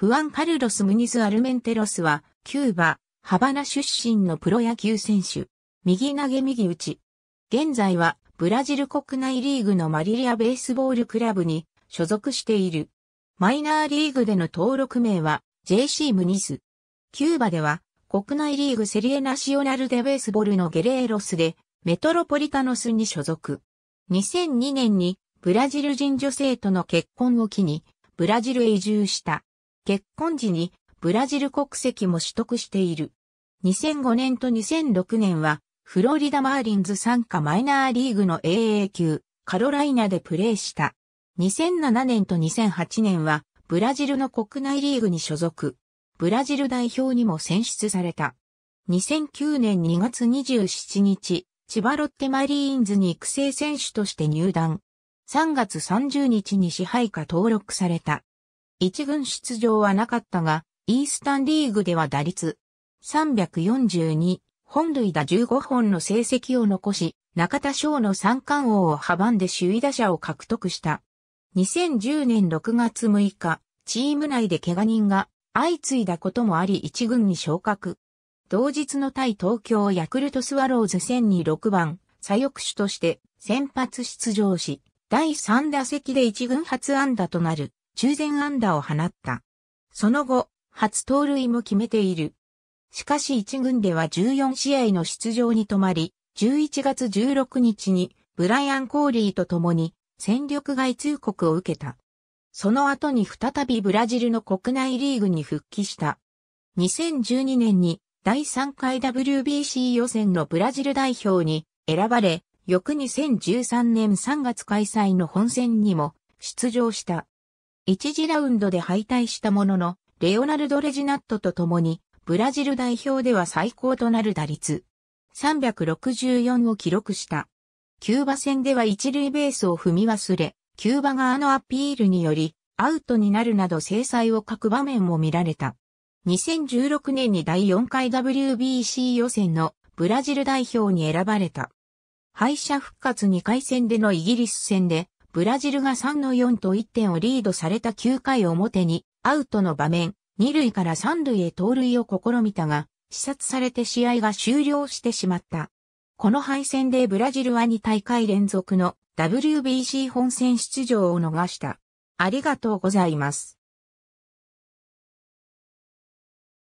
フアン・カルロス・ムニズ・アルメンテロスは、キューバ、ハバナ出身のプロ野球選手。右投げ右打ち。現在は、ブラジル国内リーグのマリリア・ベースボールクラブに所属している。マイナーリーグでの登録名は、JC ムニズ。キューバでは、国内リーグセリエナシオナルデベースボールのゲレーロスで、メトロポリタノスに所属。2002年に、ブラジル人女性との結婚を機に、ブラジルへ移住した。結婚時にブラジル国籍も取得している。2005年と2006年はフロリダマーリンズ参加マイナーリーグの AA 級カロライナでプレーした。2007年と2008年はブラジルの国内リーグに所属。ブラジル代表にも選出された。2009年2月27日、千葉ロッテマリーンズに育成選手として入団。3月30日に支配下登録された。一軍出場はなかったが、イースタンリーグでは打率342、本塁打15本の成績を残し、中田翔の三冠王を阻んで首位打者を獲得した。2010年6月6日、チーム内で怪我人が相次いだこともあり一軍に昇格。同日の対東京ヤクルトスワローズ戦に6番、左翼手として先発出場し、第3打席で一軍初安打となる。中前安打を放った。その後、初盗塁も決めている。しかし1軍では14試合の出場に止まり、11月16日にブライアン・コーリーと共に戦力外通告を受けた。その後に再びブラジルの国内リーグに復帰した。2012年に第3回 WBC 予選のブラジル代表に選ばれ、翌2013年3月開催の本戦にも出場した。1次ラウンドで敗退したものの、レオナルド・レジナットと共に、ブラジル代表では最高となる打率、364を記録した。キューバ戦では一塁ベースを踏み忘れ、キューバ側のアピールにより、アウトになるなど制裁を欠く場面も見られた。2016年に第4回 WBC 予選のブラジル代表に選ばれた。敗者復活2回戦でのイギリス戦でブラジルが3の4と1点をリードされた9回表に、アウトの場面、2塁から3塁へ盗塁を試みたが、視察されて試合が終了してしまった。この敗戦でブラジルは2大会連続の WBC 本戦出場を逃した。ありがとうございます。